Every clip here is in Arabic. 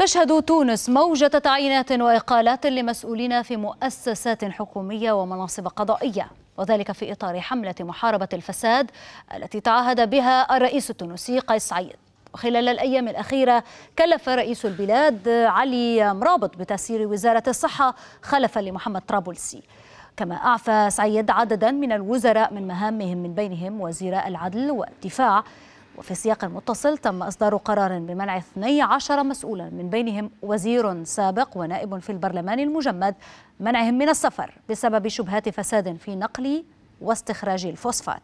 تشهد تونس موجة تعيينات وإقالات لمسؤولين في مؤسسات حكومية ومناصب قضائية وذلك في إطار حملة محاربة الفساد التي تعهد بها الرئيس التونسي قيس سعيد وخلال الأيام الأخيرة كلف رئيس البلاد علي مرابط بتسيير وزارة الصحة خلفا لمحمد طرابلسي كما أعفى سعيد عددا من الوزراء من مهامهم من بينهم وزير العدل والدفاع وفي سياق متصل تم إصدار قرار بمنع 12 مسؤولا من بينهم وزير سابق ونائب في البرلمان المجمد منعهم من السفر بسبب شبهات فساد في نقل واستخراج الفوسفات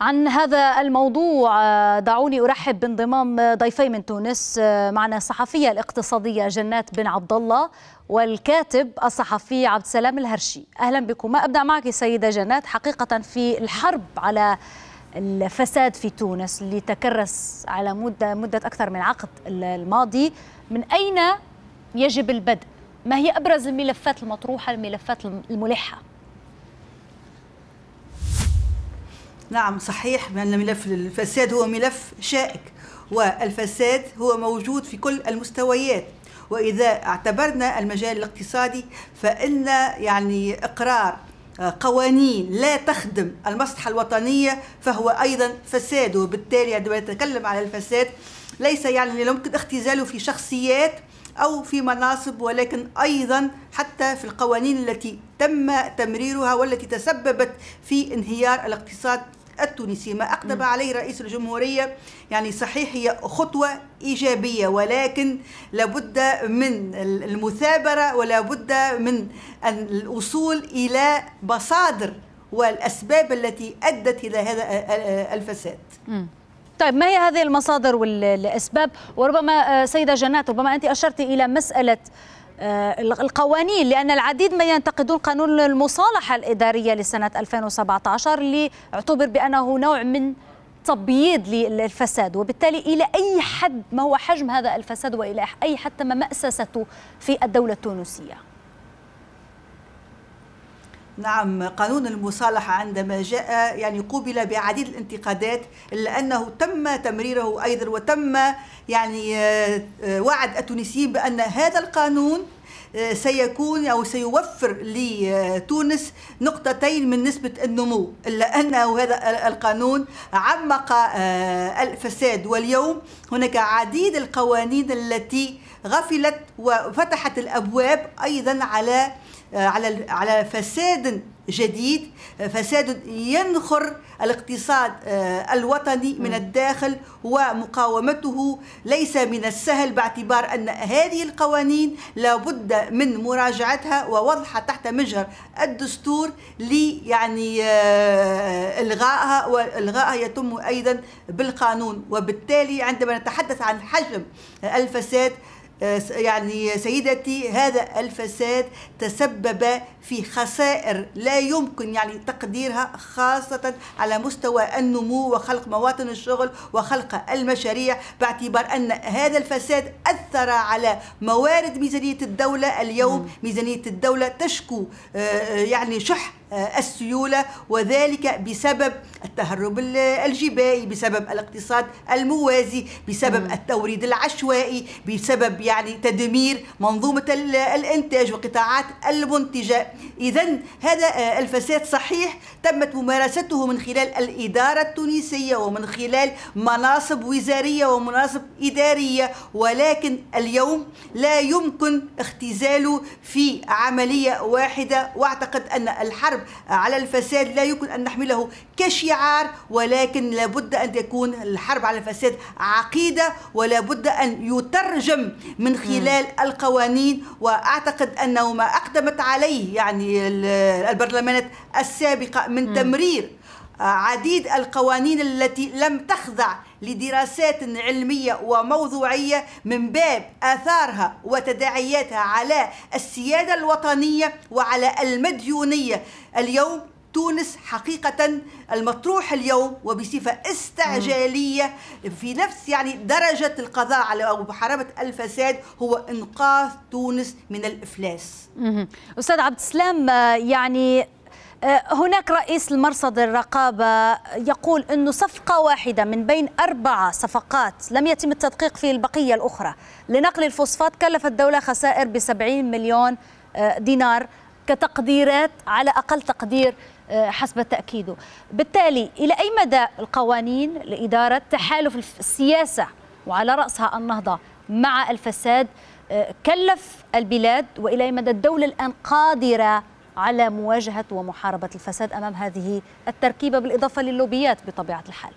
عن هذا الموضوع آه، دعوني ارحب بانضمام ضيفي من تونس آه، معنا الصحفيه الاقتصاديه جنات بن عبد الله والكاتب الصحفي عبد السلام الهرشي اهلا بكم ابدا معك سيده جنات حقيقه في الحرب على الفساد في تونس اللي تكرس على مده مده اكثر من عقد الماضي من اين يجب البدء ما هي ابرز الملفات المطروحه الملفات الملحه نعم صحيح بأن ملف الفساد هو ملف شائك والفساد هو موجود في كل المستويات وإذا اعتبرنا المجال الاقتصادي فإن يعني إقرار آه، قوانين لا تخدم المصلحة الوطنية فهو أيضا فساد وبالتالي عندما نتكلم على الفساد ليس يعني لا يمكن اختزاله في شخصيات أو في مناصب ولكن أيضا حتى في القوانين التي تم تمريرها والتي تسببت في انهيار الاقتصاد التونسي ما أقدم عليه رئيس الجمهورية يعني صحيح هي خطوة إيجابية ولكن لابد من المثابرة ولابد من الوصول إلى مصادر والأسباب التي أدت إلى هذا الفساد طيب ما هي هذه المصادر والأسباب وربما آه، سيدة جنات ربما أنت أشرت إلى مسألة آه، القوانين لأن العديد من ينتقدون قانون المصالحة الإدارية لسنة 2017 اللي اعتبر بأنه نوع من تبييض للفساد وبالتالي إلى أي حد ما هو حجم هذا الفساد وإلى أي حد تم مأسسته في الدولة التونسية نعم قانون المصالحة عندما جاء يعني قوبل بعديد الانتقادات لأنه تم تمريره أيضا وتم يعني آه، آه، وعد التونسيين بأن هذا القانون آه، سيكون أو سيوفر لتونس نقطتين من نسبة النمو إلا أنه هذا القانون عمق آه، الفساد واليوم هناك عديد القوانين التي غفلت وفتحت الأبواب أيضا على آه، على على فساد جديد آه، فساد ينخر الاقتصاد آه، الوطني من الداخل ومقاومته ليس من السهل باعتبار ان هذه القوانين لابد من مراجعتها ووضعها تحت مجهر الدستور لي يعني الغائها والغائها يتم ايضا بالقانون وبالتالي عندما نتحدث عن حجم الفساد آه، يعني سيدتي هذا الفساد تسبب في خسائر لا يمكن يعني تقديرها خاصة على مستوى النمو وخلق مواطن الشغل وخلق المشاريع باعتبار أن هذا الفساد أثر على موارد ميزانية الدولة اليوم ميزانية الدولة تشكو آه، آه، يعني شح آه، السيولة وذلك بسبب التهرب الجبائي بسبب الاقتصاد الموازي بسبب التوريد العشوائي بسبب يعني تدمير منظومة الإنتاج وقطاعات المنتجة إذا هذا آه، الفساد صحيح تمت ممارسته من خلال الإدارة التونسية ومن خلال مناصب وزارية ومناصب إدارية ولكن اليوم لا يمكن اختزاله في عملية واحدة واعتقد أن الحرب الحرب على الفساد لا يمكن أن نحمله كشعار ولكن لابد أن تكون الحرب على الفساد عقيدة ولا بد أن يترجم من خلال م. القوانين وأعتقد أنه ما أقدمت عليه يعني البرلمانات السابقة من م. تمرير عديد القوانين التي لم تخضع لدراسات علمية وموضوعية من باب آثارها وتداعياتها على السيادة الوطنية وعلى المديونية اليوم تونس حقيقة المطروح اليوم وبصفة استعجالية في نفس يعني درجة القضاء على أو محاربة الفساد هو إنقاذ تونس من الإفلاس أستاذ عبد السلام آه، يعني آه، هناك رئيس المرصد الرقابة يقول أنه صفقة واحدة من بين أربعة صفقات لم يتم التدقيق في البقية الأخرى لنقل الفوسفات كلفت الدولة خسائر ب 70 مليون آه، دينار كتقديرات على أقل تقدير آه، حسب تأكيده بالتالي إلى أي مدى القوانين لإدارة تحالف السياسة وعلى رأسها النهضة مع الفساد كلف البلاد وإلى أي مدى الدولة الآن قادرة على مواجهة ومحاربة الفساد أمام هذه التركيبة بالإضافة للوبيات بطبيعة الحال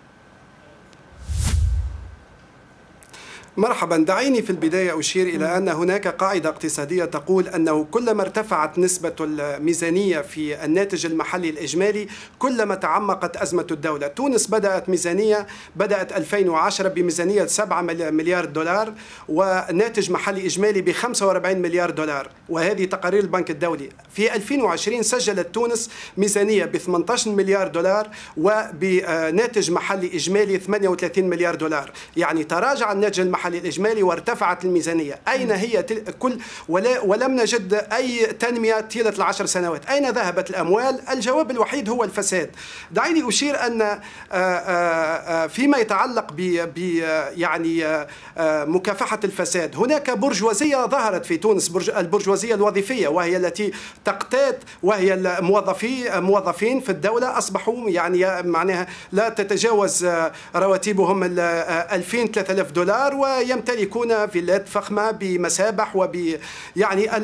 مرحبا دعيني في البداية أشير إلى أن هناك قاعدة اقتصادية تقول أنه كلما ارتفعت نسبة الميزانية في الناتج المحلي الإجمالي كلما تعمقت أزمة الدولة تونس بدأت ميزانية بدأت 2010 بميزانية 7 مليار دولار وناتج محلي إجمالي ب 45 مليار دولار وهذه تقارير البنك الدولي في 2020 سجلت تونس ميزانية ب 18 مليار دولار وبناتج محلي إجمالي 38 مليار دولار يعني تراجع الناتج المحلي المحلي الإجمالي وارتفعت الميزانية أين هي كل ولا ولم نجد أي تنمية طيلة العشر سنوات أين ذهبت الأموال الجواب الوحيد هو الفساد دعيني أشير أن آه، آه، آه، فيما يتعلق ب يعني مكافحة الفساد هناك برجوازية ظهرت في تونس برج البرجوازية الوظيفية وهي التي تقتات وهي الموظفي موظفين في الدولة أصبحوا يعني معناها لا تتجاوز رواتبهم 2000 3000 دولار و... ويمتلكون فيلات فخمة بمسابح وب يعني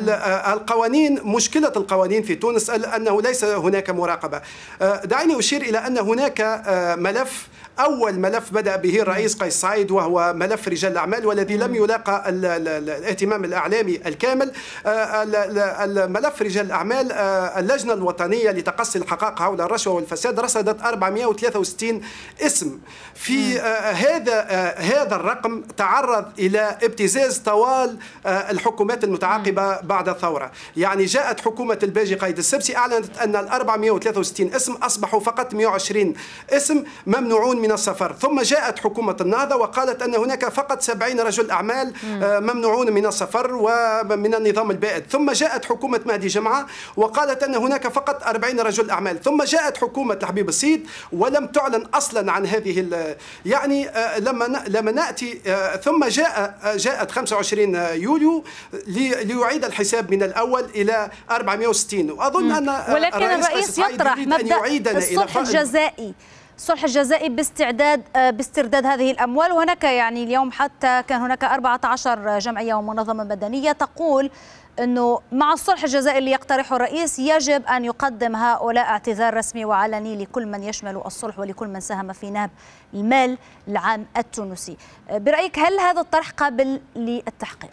القوانين مشكلة القوانين في تونس أنه ليس هناك مراقبة آه، دعيني أشير إلى أن هناك آه، ملف أول ملف بدأ به الرئيس قيس سعيد وهو ملف رجال الأعمال والذي لم يلاقى الاهتمام الإعلامي الكامل آه، الملف رجال الأعمال آه، اللجنة الوطنية لتقصي الحقائق حول الرشوة والفساد رصدت 463 اسم في آه، هذا هذا الرقم تعرض إلى ابتزاز طوال الحكومات المتعاقبة بعد الثورة يعني جاءت حكومة الباجي قايد السبسي أعلنت أن ال 463 اسم أصبحوا فقط 120 اسم ممنوعون من من السفر ثم جاءت حكومة النهضة وقالت أن هناك فقط 70 رجل أعمال آه، ممنوعون من السفر ومن النظام البائد ثم جاءت حكومة مهدي جمعة وقالت أن هناك فقط 40 رجل أعمال ثم جاءت حكومة الحبيب السيد ولم تعلن أصلا عن هذه يعني آه، لما لما نأتي آه، ثم جاء جاءت 25 يوليو ليعيد الحساب من الأول إلى 460 وأظن أن ولكن الرئيس يطرح مبدأ الصلح الجزائي الصلح الجزائي باستعداد آه، باسترداد هذه الأموال وهناك يعني اليوم حتى كان هناك 14 جمعية ومنظمة مدنية تقول أنه مع الصلح الجزائي اللي يقترحه الرئيس يجب أن يقدم هؤلاء اعتذار رسمي وعلني لكل من يشمل الصلح ولكل من ساهم في نهب المال العام التونسي آه، برأيك هل هذا الطرح قابل للتحقيق؟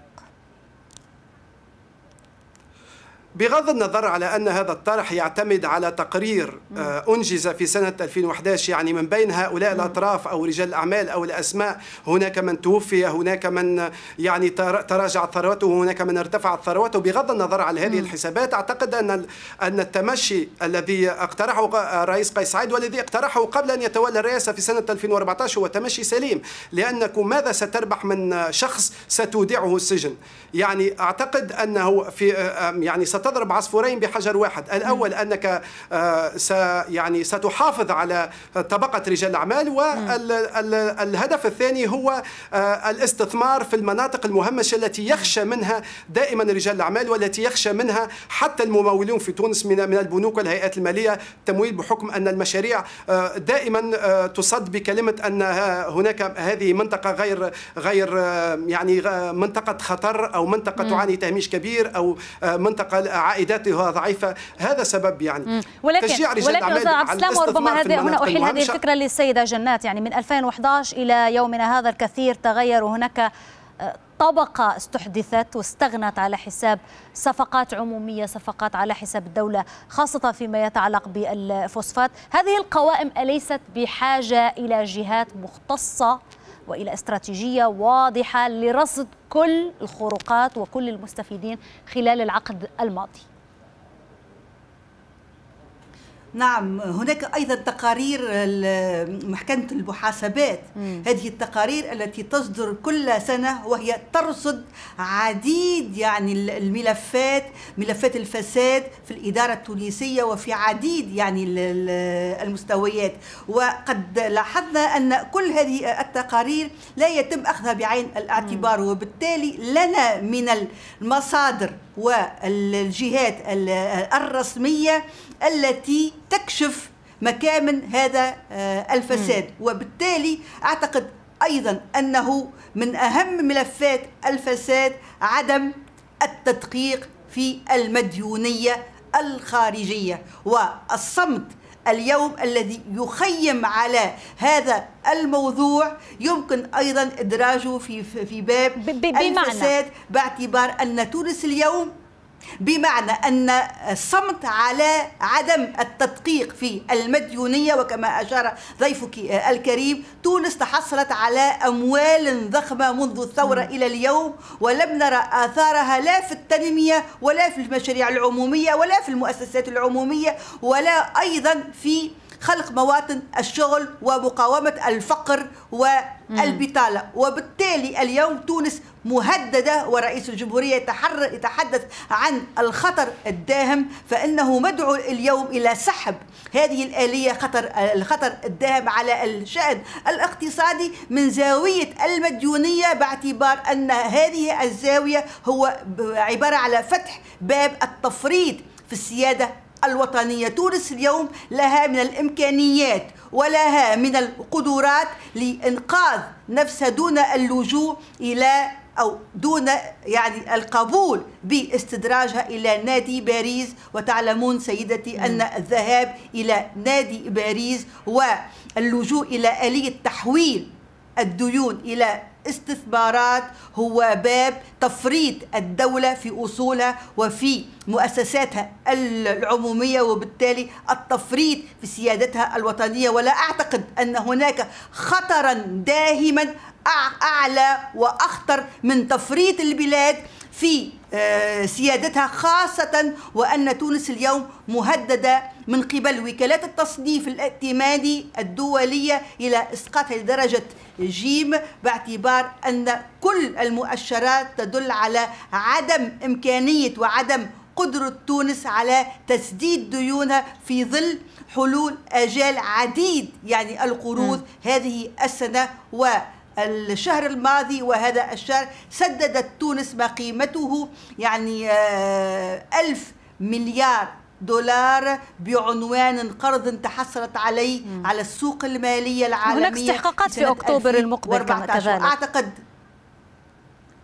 بغض النظر على أن هذا الطرح يعتمد على تقرير آه، أنجز في سنة 2011 يعني من بين هؤلاء الأطراف أو رجال الأعمال أو الأسماء هناك من توفي هناك من يعني تراجعت ثروته هناك من ارتفعت ثروته بغض النظر على هذه الحسابات أعتقد أن أن التمشي الذي اقترحه الرئيس قيس سعيد والذي اقترحه قبل أن يتولى الرئاسة في سنة 2014 هو تمشي سليم لأنك ماذا ستربح من شخص ستودعه السجن يعني أعتقد أنه في آه، يعني ست تضرب عصفورين بحجر واحد الأول أنك آه، يعني ستحافظ على طبقة رجال الأعمال والهدف الثاني هو آه، الاستثمار في المناطق المهمشة التي يخشى منها دائما رجال الأعمال والتي يخشى منها حتى الممولون في تونس من البنوك والهيئات المالية تمويل بحكم أن المشاريع آه، دائما تصد بكلمة أن هناك هذه منطقة غير غير يعني منطقة خطر أو منطقة تعاني تهميش كبير أو منطقة عائداتها ضعيفه هذا سبب يعني ولكن تشجيع رجال ولكن الاعمال على الاسلام وربما هذه هنا احيل هذه الفكره للسيده جنات يعني من 2011 الى يومنا هذا الكثير تغير وهناك آه، طبقة استحدثت واستغنت على حساب صفقات عمومية صفقات على حساب الدولة خاصة فيما يتعلق بالفوسفات هذه القوائم أليست بحاجة إلى جهات مختصة والى استراتيجيه واضحه لرصد كل الخروقات وكل المستفيدين خلال العقد الماضي نعم هناك أيضا تقارير محكمة المحاسبات مم. هذه التقارير التي تصدر كل سنة وهي ترصد عديد يعني الملفات ملفات الفساد في الإدارة التونسية وفي عديد يعني المستويات وقد لاحظنا أن كل هذه التقارير لا يتم أخذها بعين الاعتبار مم. وبالتالي لنا من المصادر والجهات الرسمية التي تكشف مكامن هذا آه، الفساد وبالتالي اعتقد ايضا انه من اهم ملفات الفساد عدم التدقيق في المديونيه الخارجيه والصمت اليوم الذي يخيم على هذا الموضوع يمكن ايضا ادراجه في في باب بمعنى. الفساد باعتبار ان تونس اليوم بمعنى أن الصمت على عدم التدقيق في المديونية وكما أشار ضيفك الكريم تونس تحصلت على أموال ضخمة منذ الثورة إلى اليوم ولم نرى آثارها لا في التنمية ولا في المشاريع العمومية ولا في المؤسسات العمومية ولا أيضا في خلق مواطن الشغل ومقاومة الفقر والبطالة وبالتالي اليوم تونس مهددة ورئيس الجمهورية يتحدث عن الخطر الداهم فإنه مدعو اليوم إلى سحب هذه الآلية خطر الخطر الداهم على الشأن الاقتصادي من زاوية المديونية باعتبار أن هذه الزاوية هو عبارة على فتح باب التفريط في السيادة الوطنية تونس اليوم لها من الإمكانيات ولها من القدرات لإنقاذ نفسها دون اللجوء إلى أو دون يعني القبول باستدراجها إلى نادي باريس وتعلمون سيدتي أن الذهاب إلى نادي باريس واللجوء إلى آلية تحويل الديون إلى استثمارات هو باب تفريط الدولة في أصولها وفي مؤسساتها العمومية وبالتالي التفريط في سيادتها الوطنية ولا أعتقد أن هناك خطرا داهما أعلى وأخطر من تفريط البلاد في آه، سيادتها خاصة وأن تونس اليوم مهددة من قبل وكالات التصنيف الائتماني الدولية إلى إسقاطها لدرجة جيم باعتبار أن كل المؤشرات تدل على عدم إمكانية وعدم قدرة تونس على تسديد ديونها في ظل حلول أجال عديد يعني القروض هذه السنة و الشهر الماضي وهذا الشهر سددت تونس ما قيمته يعني آه، ألف مليار دولار بعنوان قرض تحصلت عليه على السوق المالية العالمية هناك استحقاقات في أكتوبر المقبل كذلك أعتقد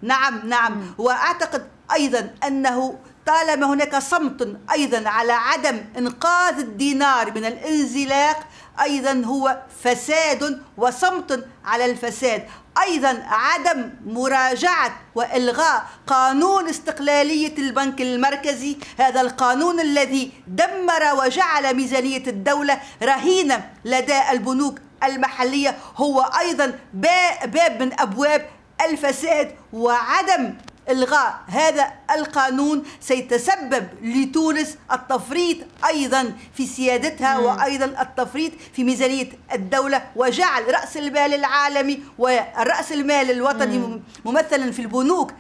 نعم نعم مم. وأعتقد أيضا أنه طالما هناك صمت أيضا على عدم إنقاذ الدينار من الانزلاق أيضا هو فساد وصمت على الفساد أيضا عدم مراجعة وإلغاء قانون استقلالية البنك المركزي هذا القانون الذي دمر وجعل ميزانية الدولة رهينة لدى البنوك المحلية هو أيضا باب من أبواب الفساد وعدم إلغاء هذا القانون سيتسبب لتونس التفريط أيضا في سيادتها مم. وأيضا التفريط في ميزانية الدولة وجعل رأس المال العالمي ورأس المال الوطني مم. ممثلا في البنوك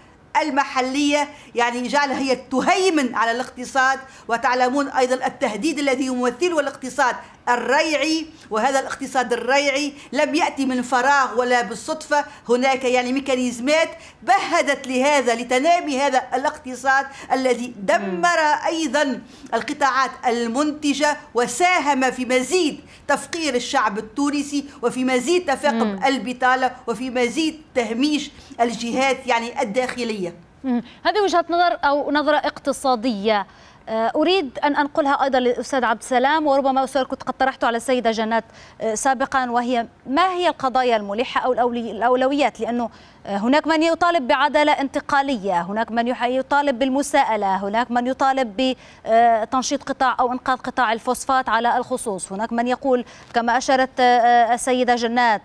المحلية يعني جعلها هي تهيمن على الاقتصاد وتعلمون أيضا التهديد الذي يمثله الاقتصاد الريعي وهذا الاقتصاد الريعي لم يأتي من فراغ ولا بالصدفة هناك يعني ميكانيزمات بهدت لهذا لتنامي هذا الاقتصاد الذي دمر أيضا القطاعات المنتجة وساهم في مزيد تفقير الشعب التونسي وفي مزيد تفاقم البطالة وفي مزيد تهميش الجهات يعني الداخلية هذه وجهة نظر أو نظرة اقتصادية آه، أريد أن أنقلها أيضا للأستاذ عبد السلام وربما أستاذ كنت قد طرحته على السيدة جنات آه، سابقا وهي ما هي القضايا الملحة أو الأولويات لأنه آه، هناك من يطالب بعدالة انتقالية هناك من يطالب بالمساءلة هناك من يطالب بتنشيط قطاع أو إنقاذ قطاع الفوسفات على الخصوص هناك من يقول كما أشرت السيدة جنات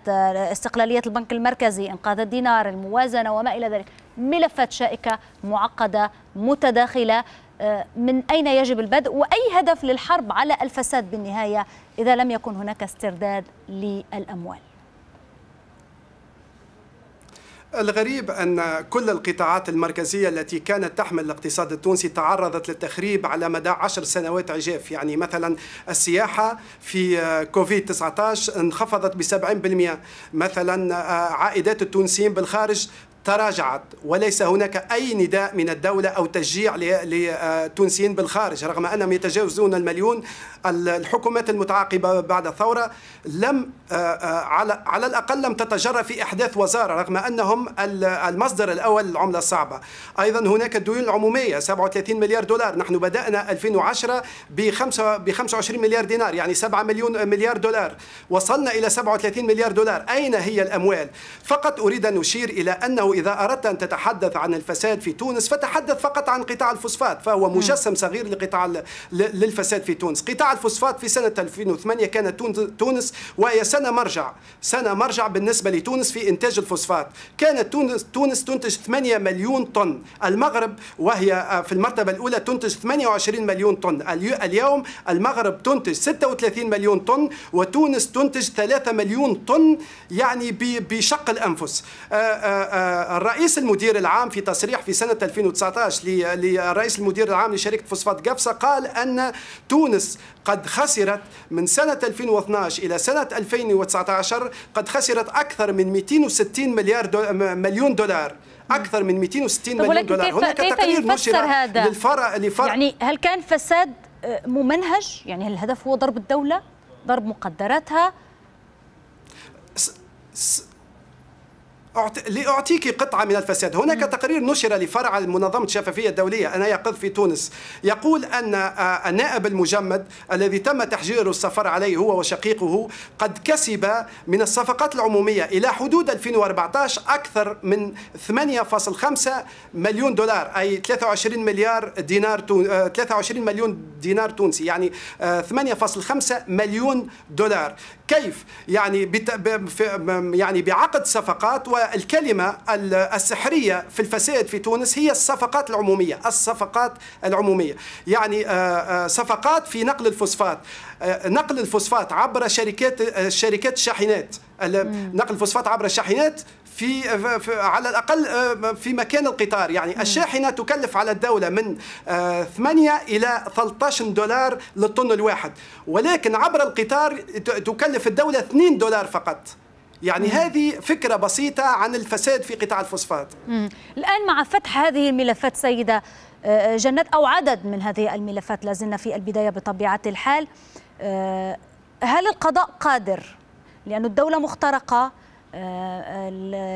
استقلالية البنك المركزي إنقاذ الدينار الموازنة وما إلى ذلك ملفات شائكة معقدة متداخلة آه، من أين يجب البدء وأي هدف للحرب على الفساد بالنهاية إذا لم يكن هناك استرداد للأموال الغريب أن كل القطاعات المركزية التي كانت تحمل الاقتصاد التونسي تعرضت للتخريب على مدى عشر سنوات عجاف يعني مثلا السياحة في كوفيد 19 انخفضت ب 70% مثلا آه، عائدات التونسيين بالخارج تراجعت وليس هناك أي نداء من الدولة أو تشجيع لتونسيين آه، بالخارج رغم أنهم يتجاوزون المليون الحكومات المتعاقبة بعد الثورة لم آه، آه، على, على الأقل لم تتجرأ في إحداث وزارة رغم أنهم المصدر الأول للعملة الصعبة أيضا هناك الديون العمومية 37 مليار دولار نحن بدأنا 2010 ب 25 مليار دينار يعني 7 مليون مليار دولار وصلنا إلى 37 مليار دولار أين هي الأموال فقط أريد أن أشير إلى أنه إذا أردت أن تتحدث عن الفساد في تونس فتحدث فقط عن قطاع الفوسفات فهو مجسم صغير لقطاع للفساد في تونس قطاع الفوسفات في سنة 2008 كانت تونس وهي سنة مرجع سنة مرجع بالنسبة لتونس في إنتاج الفوسفات كانت تونس, تونس تنتج 8 مليون طن المغرب وهي آه، في المرتبة الأولى تنتج 28 مليون طن اليوم المغرب تنتج 36 مليون طن وتونس تنتج 3 مليون طن يعني بشق الأنفس آآ آه، آآ آه، الرئيس المدير العام في تصريح في سنة 2019 للرئيس المدير العام لشركة فوسفات قفصة قال أن تونس قد خسرت من سنة 2012 إلى سنة 2019 قد خسرت أكثر من 260 مليار دول مليون دولار أكثر من 260 مليون دولار هناك تقرير نشر هذا؟ للفرق لفرق يعني هل كان فساد آه، ممنهج يعني الهدف هو ضرب الدولة ضرب مقدراتها لأعطيك قطعة من الفساد هناك تقرير نشر لفرع منظمة الشفافية الدولية أنا يقظ في تونس يقول أن آه، النائب المجمد الذي تم تحجير السفر عليه هو وشقيقه قد كسب من الصفقات العمومية إلى حدود 2014 أكثر من 8.5 مليون دولار أي 23 مليار دينار 23 آه، مليون دينار تونسي يعني 8.5 آه، مليون دولار كيف يعني بت... يعني بعقد صفقات والكلمه السحريه في الفساد في تونس هي الصفقات العموميه الصفقات العموميه يعني آه، آه، صفقات في نقل الفوسفات آه، نقل الفوسفات عبر شركات شركات الشاحنات نقل الفوسفات عبر الشاحنات في, في على الاقل آه، في مكان القطار يعني الشاحنه تكلف على الدوله من 8 آه، الى 13 دولار للطن الواحد ولكن عبر القطار تكلف الدوله 2 دولار فقط يعني مم. هذه فكرة بسيطة عن الفساد في قطاع الفوسفات مم. الآن مع فتح هذه الملفات سيدة آه، جنات أو عدد من هذه الملفات لازلنا في البداية بطبيعة الحال هل القضاء قادر لأن الدولة مخترقة آه،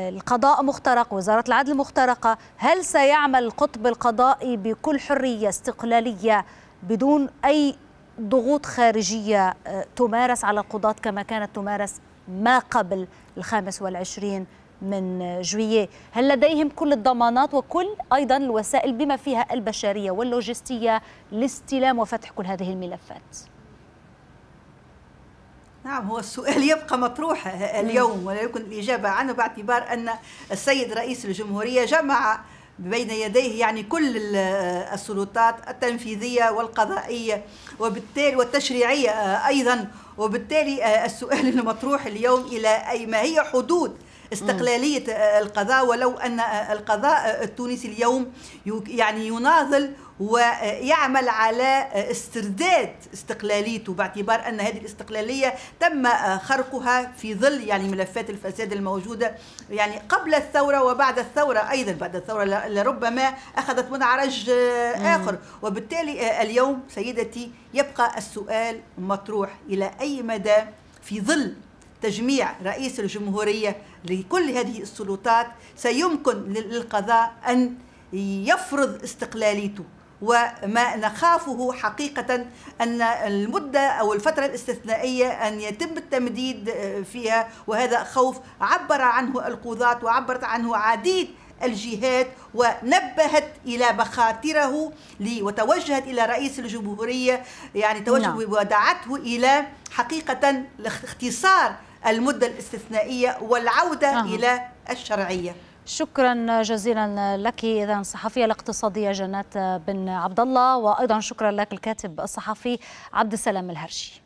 القضاء مخترق وزارة العدل مخترقة هل سيعمل القطب القضائي بكل حرية استقلالية بدون أي ضغوط خارجية آه، تمارس على القضاة كما كانت تمارس ما قبل الخامس والعشرين من جويه هل لديهم كل الضمانات وكل أيضا الوسائل بما فيها البشرية واللوجستية لاستلام وفتح كل هذه الملفات؟ نعم هو السؤال يبقى مطروح اليوم ولا يمكن الإجابة عنه باعتبار أن السيد رئيس الجمهورية جمع بين يديه يعني كل السلطات التنفيذية والقضائية وبالتالي والتشريعية آه، أيضا وبالتالي آه، السؤال المطروح اليوم إلى أي ما هي حدود استقلالية القضاء ولو أن القضاء التونسي اليوم يعني يناضل ويعمل على استرداد استقلاليته باعتبار ان هذه الاستقلاليه تم خرقها في ظل يعني ملفات الفساد الموجوده يعني قبل الثوره وبعد الثوره ايضا بعد الثوره لربما اخذت منعرج اخر وبالتالي اليوم سيدتي يبقى السؤال مطروح الى اي مدى في ظل تجميع رئيس الجمهوريه لكل هذه السلطات سيمكن للقضاء أن يفرض استقلاليته وما نخافه حقيقة أن المدة أو الفترة الاستثنائية أن يتم التمديد آه، فيها وهذا خوف عبر عنه القضاة وعبرت عنه عديد الجهات ونبهت الى مخاطره وتوجهت الى رئيس الجمهوريه يعني توجه نعم. ودعته الى حقيقه اختصار المدة الاستثنائية والعودة أه. إلى الشرعية شكرا جزيلا لك اذا الصحفيه الاقتصاديه جنات بن عبد الله وايضا شكرا لك الكاتب الصحفي عبد السلام الهرشي